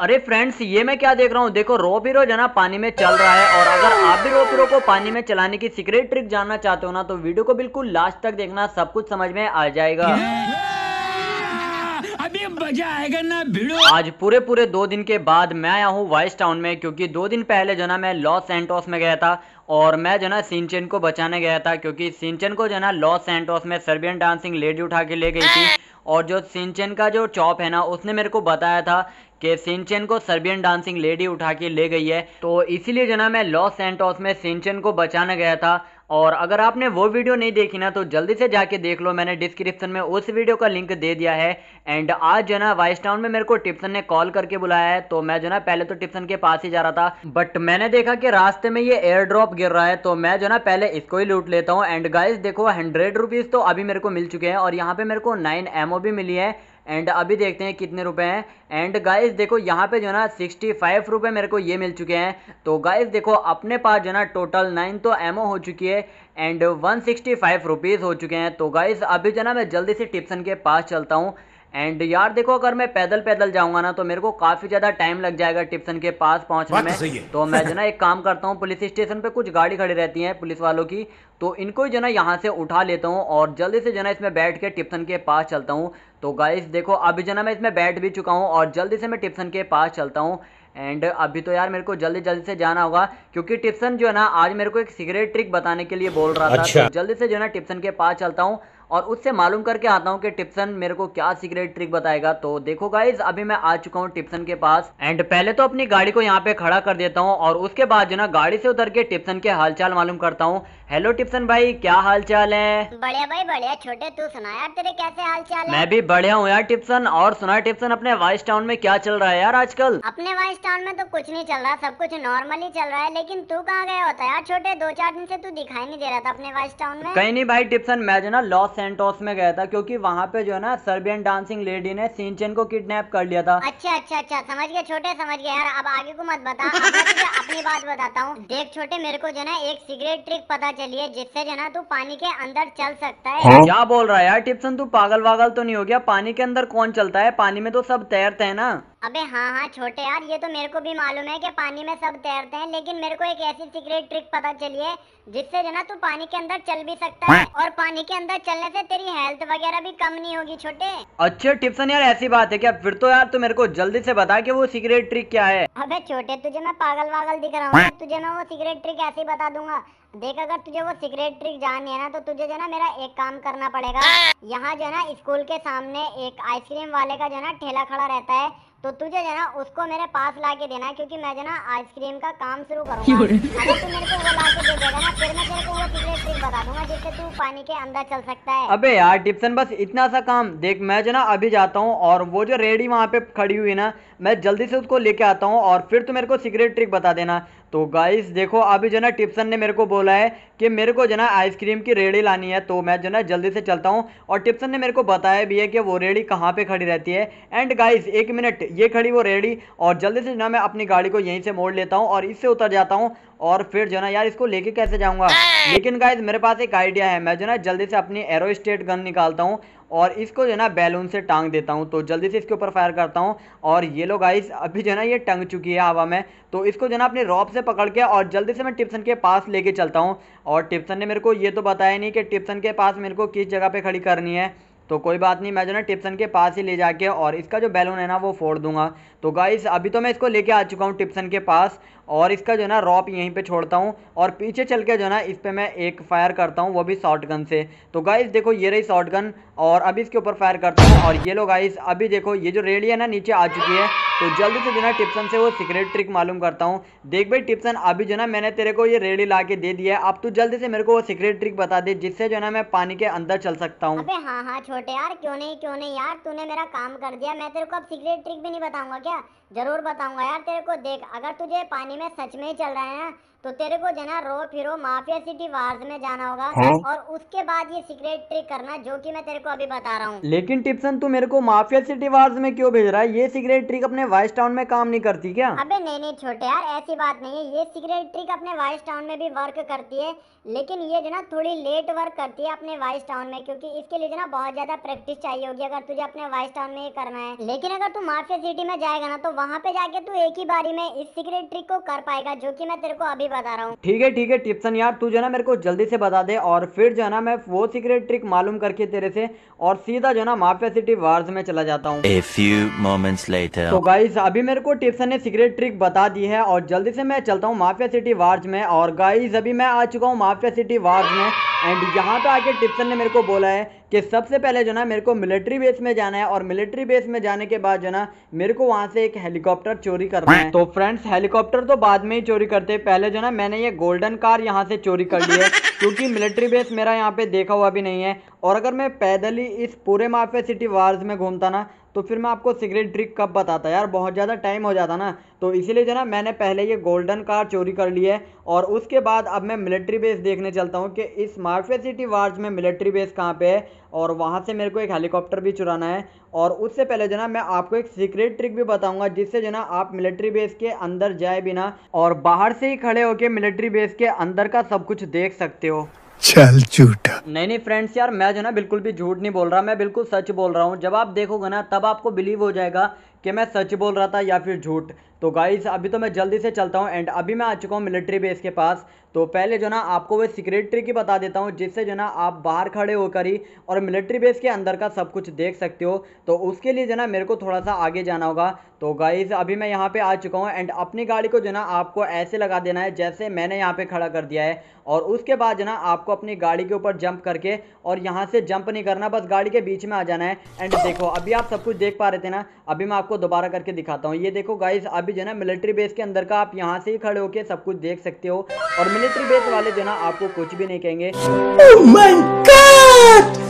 अरे फ्रेंड्स ये मैं क्या देख रहा हूँ देखो रो रोपीरो जना पानी में चल रहा है और अगर आप भी रो रोपीरो को पानी में चलाने की सीक्रेट ट्रिक जानना चाहते हो ना तो वीडियो को बिल्कुल लास्ट तक देखना सब कुछ समझ में आ जाएगा ना आज पूरे पूरे दो दिन के बाद मैं आया हूँ वाइस टाउन में क्योंकि दो दिन पहले जो ना मैं लॉस एंटोस में गया था और मैं जो ना सिंचन को बचाने गया था क्योंकि सिंचन को जो ना लॉस एंटोस में सर्बियन डांसिंग लेडी उठा के ले गई थी और जो सिंचन का जो चॉप है ना उसने मेरे को बताया था कि सिंचन को सर्बियन डांसिंग लेडी उठा के ले गई है तो इसीलिए जो ना मैं लॉस सेंटोस में सिंचन को बचाना गया था और अगर आपने वो वीडियो नहीं देखी ना तो जल्दी से जाके देख लो मैंने डिस्क्रिप्शन में उस वीडियो का लिंक दे दिया है एंड आज जो ना वाइस टाउन में मेरे को टिप्सन ने कॉल करके बुलाया है तो मैं जो ना पहले तो टिप्सन के पास ही जा रहा था बट मैंने देखा कि रास्ते में ये एयर ड्रॉप गिर रहा है तो मैं जो ना पहले इसको ही लूट लेता हूँ एंड गाइज देखो हंड्रेड रुपीज़ तो अभी मेरे को मिल चुके हैं और यहाँ पे मेरे को नाइन एमओ भी मिली है एंड अभी देखते हैं कितने रुपए हैं एंड गाइस देखो यहाँ पे जो है ना सिक्सटी फाइव रुपये मेरे को ये मिल चुके हैं तो गाइस देखो अपने पास जो है ना टोटल नाइन तो एमओ हो चुकी है and one sixty five rupees हो चुके हैं तो गाइस अभी जो है ना मैं जल्दी से टिप्सन के पास चलता हूँ एंड यार देखो अगर मैं पैदल पैदल जाऊंगा ना तो मेरे को काफी ज्यादा टाइम लग जाएगा टिप्सन के पास पहुंचने तो में तो मैं जो ना एक काम करता हूँ पुलिस स्टेशन पे कुछ गाड़ी खड़ी रहती है पुलिस वालों की तो इनको जो ना यहाँ से उठा लेता हूँ और जल्दी से जो ना इसमें बैठ के टिप्सन के पास चलता हूँ तो गाइस देखो अभी जो ना मैं इसमें बैठ भी चुका हूँ और जल्दी से मैं टिप्सन के पास चलता हूँ एंड अभी तो यार मेरे को जल्दी जल्दी से जाना होगा क्योंकि टिप्सन जो है ना आज मेरे को एक सिगरेट ट्रिक बताने के लिए बोल रहा था अच्छा। तो जल्दी से जो है ना टिप्सन के पास चलता हूँ और उससे मालूम करके आता हूँ कि टिप्सन मेरे को क्या सीक्रेट ट्रिक बताएगा तो देखो गाइज अभी मैं आ चुका हूँ टिप्सन के पास एंड पहले तो अपनी गाड़ी को यहाँ पे खड़ा कर देता हूँ और उसके बाद जो ना गाड़ी से उतर के टिप्सन के हालचाल मालूम करता हूँ हेलो टिप्सन भाई क्या हाल चाल है बढ़िया भाई बढ़िया छोटे तू सुना यार तेरे कैसे हाल चाल है मैं भी बढ़िया हूँ यार टिप्सन और सुना टिप्सन अपने वाइस टाउन में क्या चल रहा है यार आजकल अपने वाइस टाउन में तो कुछ नहीं चल रहा सब कुछ नॉर्मल ही चल रहा है लेकिन तू कहाँ गया होता यार छोटे दो चार दिन ऐसी तू दिखाई नहीं दे रहा था अपने वाइस टाउन में कहीं नहीं भाई टिप्सन मैं जो ना लॉस सेंटोस में गया था क्यूँकी वहाँ पे जो है ना सर्बियन डांसिंग लेडी ने सिंचन को किडनेप कर लिया था अच्छा अच्छा अच्छा समझ गया छोटे समझ गया यार अब आगे को मत बता अपनी बात बताता हूँ देख छोटे मेरे को जो ना एक सिगरेट ट्रिक पता के लिए जिससे जो ना तू पानी के अंदर चल सकता है हाँ? क्या बोल रहा है यार टिप्सन तू पागल वागल तो नहीं हो गया पानी के अंदर कौन चलता है पानी में तो सब तैरते हैं ना अबे हाँ हाँ छोटे यार ये तो मेरे को भी मालूम है कि पानी में सब तैरते हैं लेकिन मेरे को एक ऐसी सीक्रेट ट्रिक पता चली है जिससे जो ना तू पानी के अंदर चल भी सकता है और पानी के अंदर चलने से तेरी हेल्थ वगैरह भी कम नहीं होगी छोटे अच्छे टिप्सन यार ऐसी बात है क्या फिर तो यार तू मेरे को जल्दी से बता कि वो सीक्रेट ट्रिक क्या है अबे छोटे तुझे मैं पागल वागल दिख रहा हूँ तुझे मैं वो सीक्रेट ट्रिक ऐसी बता दूंगा देख अगर तुझे वो सीक्रेट ट्रिक जाननी है ना तो तुझे जो ना मेरा एक काम करना पड़ेगा यहाँ जो ना स्कूल के सामने एक आइसक्रीम वाले का जो ना ठेला खड़ा रहता है तो तुझे जो ना उसको मेरे पास ला के देना क्योंकि मैं जो ना आइसक्रीम का काम शुरू करूँगा जिससे तू पानी के अंदर चल सकता है अबे यार टिप्सन बस इतना सा काम देख मैं जो ना अभी जाता हूँ और वो जो रेडी वहाँ पे खड़ी हुई है ना मैं जल्दी से उसको लेके आता हूँ और फिर तू मेरे को सीक्रेट ट्रिक बता देना तो गाइस देखो अभी जो ना टिप्सन ने मेरे को बोला है कि मेरे को जो ना आइसक्रीम की रेडी लानी है तो मैं जो ना जल्दी से चलता हूँ और टिप्सन ने मेरे को बताया भी है कि वो रेडी कहाँ पे खड़ी रहती है एंड गाइस एक मिनट ये खड़ी वो रेडी और जल्दी से जो ना मैं अपनी गाड़ी को यहीं से मोड़ लेता हूँ और इससे उतर जाता हूँ और फिर जो ना यार इसको लेके कैसे जाऊंगा लेकिन गाइज मेरे पास एक आइडिया है मैं जो ना जल्दी से अपनी एरो स्टेट गन निकालता हूँ और इसको जो ना बैलून से टांग देता हूँ तो जल्दी से इसके ऊपर फायर करता हूँ और ये लोग गाइस अभी जो ना ये टंग चुकी है हवा में तो इसको जो ना अपने रॉप से पकड़ के और जल्दी से मैं टिप्सन के पास लेके चलता हूँ और टिप्सन ने मेरे को ये तो बताया नहीं कि टिप्सन के पास मेरे को किस जगह पे खड़ी करनी है तो कोई बात नहीं मैं जो ना टिप्सन के पास ही ले जाके और इसका जो बैलून है ना वो फोड़ दूंगा तो गाइस अभी तो मैं इसको लेके आ चुका हूँ टिप्सन के पास और इसका जो है ना रॉप यहीं पे छोड़ता हूँ और पीछे चल के जो है ना इस पर मैं एक फायर करता हूँ वो भी शॉर्ट गन से तो गाइस देखो ये रही शॉर्ट गन और अभी इसके ऊपर फायर करता हूँ और ये लो गाइस अभी देखो ये जो रेडी है ना नीचे आ चुकी है तो जल्दी से जो ना टिप्सन से वो सीक्रेट ट्रिक मालूम करता हूँ देख भाई टिप्सन अभी जो ना मैंने तेरे को ये रेडी ला के दे दिया है अब तू जल्दी से मेरे को वो सीक्रेट ट्रिक बता दे जिससे जो ना मैं पानी के अंदर चल सकता हूँ हाँ हाँ छोटे यार क्यों नहीं क्यों नहीं यार तूने मेरा काम कर दिया मैं तेरे को अब सीक्रेट ट्रिक भी नहीं बताऊंगा क्या जरूर बताऊंगा यार तेरे को देख अगर तुझे पानी में सच में ही चल रहा है ना तो तेरे को जना रो फिरो माफिया सिटी वार्स में जाना होगा हाँ? और उसके बाद ये सीक्रेट ट्रिक करना जो कि मैं तेरे को अभी बता रहा हूँ लेकिन टिप्सन तू मेरे को माफिया सिटी वार्स में क्यों भेज रहा है ये सीक्रेट ट्रिक अपने वाइस टाउन में काम नहीं करती क्या अबे नहीं नहीं छोटे यार ऐसी बात नहीं है ये सीक्रेट ट्रिक अपने वाइस टाउन में भी वर्क करती है लेकिन ये जो ना थोड़ी लेट वर्क करती है अपने वाइस टाउन में क्योंकि इसके लिए ना बहुत ज्यादा प्रैक्टिस चाहिए होगी अगर तुझे अपने वाइस टाउन में ये करना है लेकिन अगर तू माफिया सिटी में जाएगा ना तो वहाँ पे जाके तू एक ही बारी में इस सीक्रेट ट्रिक को कर पाएगा जो की मैं तेरे को अभी बता रहा हूँ ठीक है ठीक है टिप्सन यार तू जो है ना मेरे को जल्दी से बता दे और फिर जो है ना मैं वो सीक्रेट ट्रिक मालूम करके तेरे से और सीधा जो है ना माफिया सिटी वार्स में चला जाता हूँ तो गाइस अभी मेरे को टिप्सन ने सीक्रेट ट्रिक बता दी है और जल्दी से मैं चलता हूँ माफिया सिटी वार्स में और गाइस अभी मैं आ चुका हूँ माफिया सिटी वार्स में एंड यहाँ पे आके टिप्सन ने मेरे को बोला है कि सबसे पहले जो ना मेरे को मिलिट्री बेस में जाना है और मिलिट्री बेस में जाने के बाद जो ना मेरे को वहाँ से एक हेलीकॉप्टर चोरी करना है तो फ्रेंड्स हेलीकॉप्टर तो बाद में ही चोरी करते हैं पहले जो ना मैंने ये गोल्डन कार यहाँ से चोरी कर ली है क्योंकि मिलिट्री बेस मेरा यहाँ पे देखा हुआ भी नहीं है और अगर मैं पैदल ही इस पूरे माफिया सिटी वार्स में घूमता ना तो फिर मैं आपको सिगरेट ट्रिक कब बताता यार बहुत ज़्यादा टाइम हो जाता ना तो इसीलिए जो ना मैंने पहले ये गोल्डन कार चोरी कर ली है और उसके बाद अब मैं मिलिट्री बेस देखने चलता हूँ कि इस मार्फे सिटी वार्ज में मिलिट्री बेस कहाँ पे है और वहाँ से मेरे को एक हेलीकॉप्टर भी चुराना है और उससे पहले जो ना मैं आपको एक सीक्रेट ट्रिक भी बताऊँगा जिससे जो ना आप मिलिट्री बेस के अंदर जाए बिना और बाहर से ही खड़े होकर मिलिट्री बेस के अंदर का सब कुछ देख सकते हो चल झूठा नहीं नहीं फ्रेंड्स यार मैं जो ना बिल्कुल भी झूठ नहीं बोल रहा मैं बिल्कुल सच बोल रहा हूँ जब आप देखोगे ना तब आपको बिलीव हो जाएगा कि मैं सच बोल रहा था या फिर झूठ तो गाइस अभी तो मैं जल्दी से चलता हूँ एंड अभी मैं आ चुका हूँ मिलिट्री बेस के पास तो पहले जो ना आपको वह ट्रिक की बता देता हूँ जिससे जो ना आप बाहर खड़े होकर ही और मिलिट्री बेस के अंदर का सब कुछ देख सकते हो तो उसके लिए जो ना मेरे को थोड़ा सा आगे जाना होगा तो गाइज़ अभी मैं यहाँ पे आ चुका हूँ एंड अपनी गाड़ी को जो ना आपको ऐसे लगा देना है जैसे मैंने यहाँ पे खड़ा कर दिया है और उसके बाद जो ना आपको अपनी गाड़ी के ऊपर जंप करके और यहाँ से जंप नहीं करना बस गाड़ी के बीच में आ जाना है एंड देखो अभी आप सब कुछ देख पा रहे थे ना अभी मैं आपको दोबारा करके दिखाता हूँ ये देखो गाइज़ अभी भी जो है ना मिलिट्री बेस के अंदर का आप यहाँ से ही खड़े होके सब कुछ देख सकते हो और मिलिट्री बेस वाले जो है ना आपको कुछ भी नहीं कहेंगे oh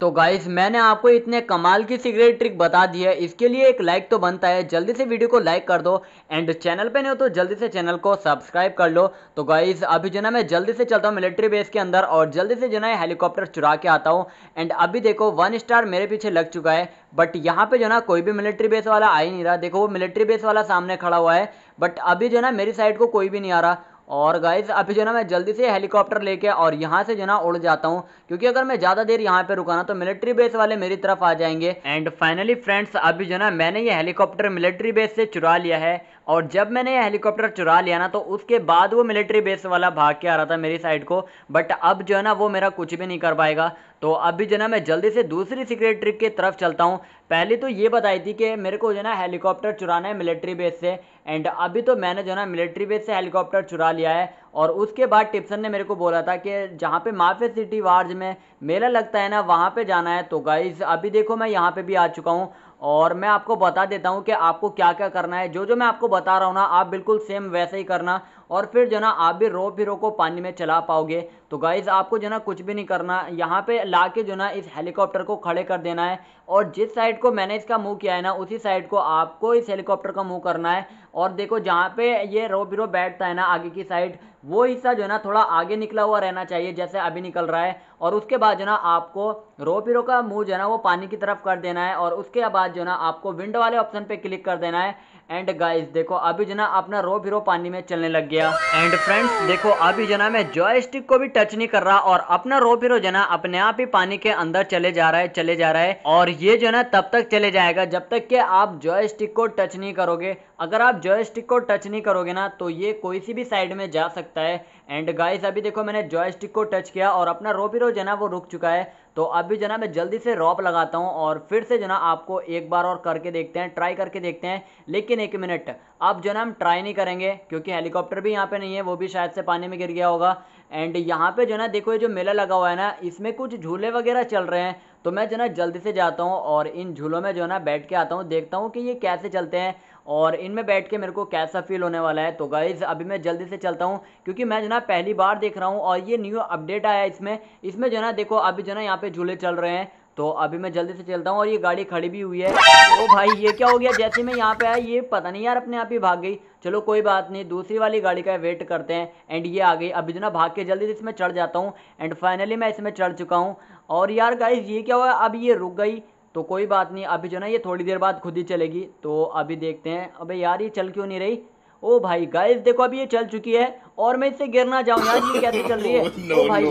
तो गाइज मैंने आपको इतने कमाल की सिगरेट ट्रिक बता दी है इसके लिए एक लाइक तो बनता है जल्दी से वीडियो को लाइक कर दो एंड चैनल पे नहीं हो तो जल्दी से चैनल को सब्सक्राइब कर लो तो गाइज अभी जो ना मैं जल्दी से चलता हूँ मिलिट्री बेस के अंदर और जल्दी से जो ना हेलीकॉप्टर चुरा के आता हूँ एंड अभी देखो वन स्टार मेरे पीछे लग चुका है बट यहाँ पे जो ना कोई भी मिलिट्री बेस वाला आ ही नहीं रहा देखो वो मिलिट्री बेस वाला सामने खड़ा हुआ है बट अभी जो ना मेरी साइड को कोई भी नहीं आ रहा और गाइज अभी जो ना मैं जल्दी से हेलीकॉप्टर लेके और यहाँ से जो ना उड़ जाता हूँ क्योंकि अगर मैं ज़्यादा देर यहाँ पे रुकाना तो मिलिट्री बेस वाले मेरी तरफ आ जाएंगे एंड फाइनली फ्रेंड्स अभी जो ना मैंने ये हेलीकॉप्टर मिलिट्री बेस से चुरा लिया है और जब मैंने ये हेलीकॉप्टर चुरा लिया ना तो उसके बाद वो मिलिट्री बेस वाला भाग के आ रहा था मेरी साइड को बट अब जो है ना वो मेरा कुछ भी नहीं कर पाएगा तो अभी जो ना मैं जल्दी से दूसरी सीक्रेट ट्रिक की तरफ चलता हूँ पहले तो ये बताई थी कि मेरे को जो ना हेलीकॉप्टर चुराना है मिलिट्री बेस से एंड अभी तो मैंने जो ना मिलिट्री बेस से हेलीकॉप्टर चुरा लिया है और उसके बाद टिप्सन ने मेरे को बोला था कि जहाँ पे माफे सिटी वार्ज में मेला लगता है ना वहाँ पे जाना है तो गाइज़ अभी देखो मैं यहाँ पे भी आ चुका हूँ और मैं आपको बता देता हूँ कि आपको क्या क्या करना है जो जो मैं आपको बता रहा हूँ ना आप बिल्कुल सेम वैसे ही करना और फिर जो ना आप भी रो फिरो को पानी में चला पाओगे तो गाइज़ आपको जो ना कुछ भी नहीं करना यहाँ पे ला के जो ना इस हेलीकॉप्टर को खड़े कर देना है और जिस साइड को मैंने इसका मुंह किया है ना उसी साइड को आपको इस हेलीकॉप्टर का मुंह करना है और देखो जहाँ पे ये रो बिरो बैठता है ना आगे की साइड वो हिस्सा जो है ना थोड़ा आगे निकला हुआ रहना चाहिए जैसे अभी निकल रहा है और उसके बाद जो ना आपको रो पिरो का मुंह जो है ना वो पानी की तरफ कर देना है और उसके बाद बाद जो ना आपको विंडो वाले ऑप्शन पे क्लिक कर देना है एंड गाइस देखो अभी जना अपना रो फिरो पानी में चलने लग गया एंड फ्रेंड्स देखो अभी जना मैं जॉयस्टिक को भी टच नहीं कर रहा और अपना रो फिरो जना अपने आप ही पानी के अंदर चले जा रहा है चले जा रहा है और ये जो ना तब तक चले जाएगा जब तक कि आप जॉयस्टिक को टच नहीं करोगे अगर आप जॉयस्टिक को टच नहीं करोगे ना तो ये कोई सी भी साइड में जा सकता है एंड गाइस अभी देखो मैंने जॉयस्टिक को टच किया और अपना रोप रो जो वो रुक चुका है तो अभी जो ना मैं जल्दी से रॉप लगाता हूँ और फिर से जो ना आपको एक बार और करके देखते हैं ट्राई करके देखते हैं लेकिन लेकिन एक मिनट अब जो ना हम ट्राई नहीं करेंगे क्योंकि हेलीकॉप्टर भी यहाँ पे नहीं है वो भी शायद से पानी में गिर गया होगा एंड यहाँ पे जो ना देखो ये जो मेला लगा हुआ है ना इसमें कुछ झूले वगैरह चल रहे हैं तो मैं जो ना जल्दी से जाता हूँ और इन झूलों में जो ना बैठ के आता हूँ देखता हूँ कि ये कैसे चलते हैं और इनमें बैठ के मेरे को कैसा फील होने वाला है तो गाइज अभी मैं जल्दी से चलता हूँ क्योंकि मैं जो ना पहली बार देख रहा हूँ और ये न्यू अपडेट आया इसमें इसमें जो ना देखो अभी जो ना यहाँ पे झूले चल रहे हैं तो अभी मैं जल्दी से चलता हूँ और ये गाड़ी खड़ी भी हुई है ओ भाई ये क्या हो गया जैसे मैं यहाँ पे आया ये पता नहीं यार अपने आप ही भाग गई चलो कोई बात नहीं दूसरी वाली गाड़ी का वेट करते हैं एंड ये आ गई अभी जो ना भाग के जल्दी से इसमें चढ़ जाता हूँ एंड फाइनली मैं इसमें चढ़ चुका हूँ और यार गाइज ये क्या हुआ अब ये रुक गई तो कोई बात नहीं अभी जो ना ये थोड़ी देर बाद खुद ही चलेगी तो अभी देखते हैं अभी यार ये चल क्यों नहीं रही ओ भाई गाइस देखो अभी ये चल चुकी है और मैं इससे गिरना चाहूँ यार ये कैसे चल रही है ओ भाई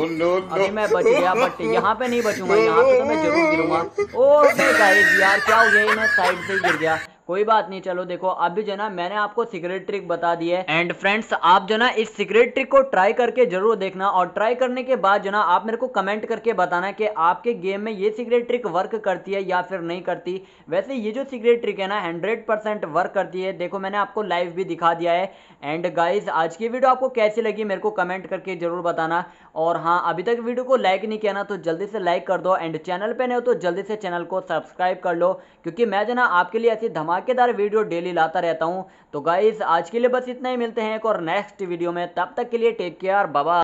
अभी मैं बच गया बट यहाँ पे नहीं बचूंगा यहाँ पे तो मैं जरूर गिरूंगा ओ गाइस यार क्या हो गया मैं साइड से गिर गया कोई बात नहीं चलो देखो अभी जो ना मैंने आपको सीक्रेट ट्रिक बता दी है एंड फ्रेंड्स आप जो ना इस सीक्रेट ट्रिक को ट्राई करके जरूर देखना और ट्राई करने के बाद जो ना आप मेरे को कमेंट करके बताना कि आपके गेम में ये सीक्रेट ट्रिक वर्क करती है या फिर नहीं करती वैसे ये जो सीक्रेट ट्रिक है ना हंड्रेड वर्क करती है देखो मैंने आपको लाइव भी दिखा दिया है एंड गाइज आज की वीडियो आपको कैसी लगी मेरे को कमेंट करके जरूर बताना और हाँ अभी तक वीडियो को लाइक नहीं किया ना तो जल्दी से लाइक कर दो एंड चैनल पर नहीं हो तो जल्दी से चैनल को सब्सक्राइब कर लो क्योंकि मैं जो ना आपके लिए ऐसी धमा धमाकेदार वीडियो डेली लाता रहता हूँ तो गाइज आज के लिए बस इतना ही मिलते हैं एक और नेक्स्ट वीडियो में तब तक के लिए टेक केयर बाबा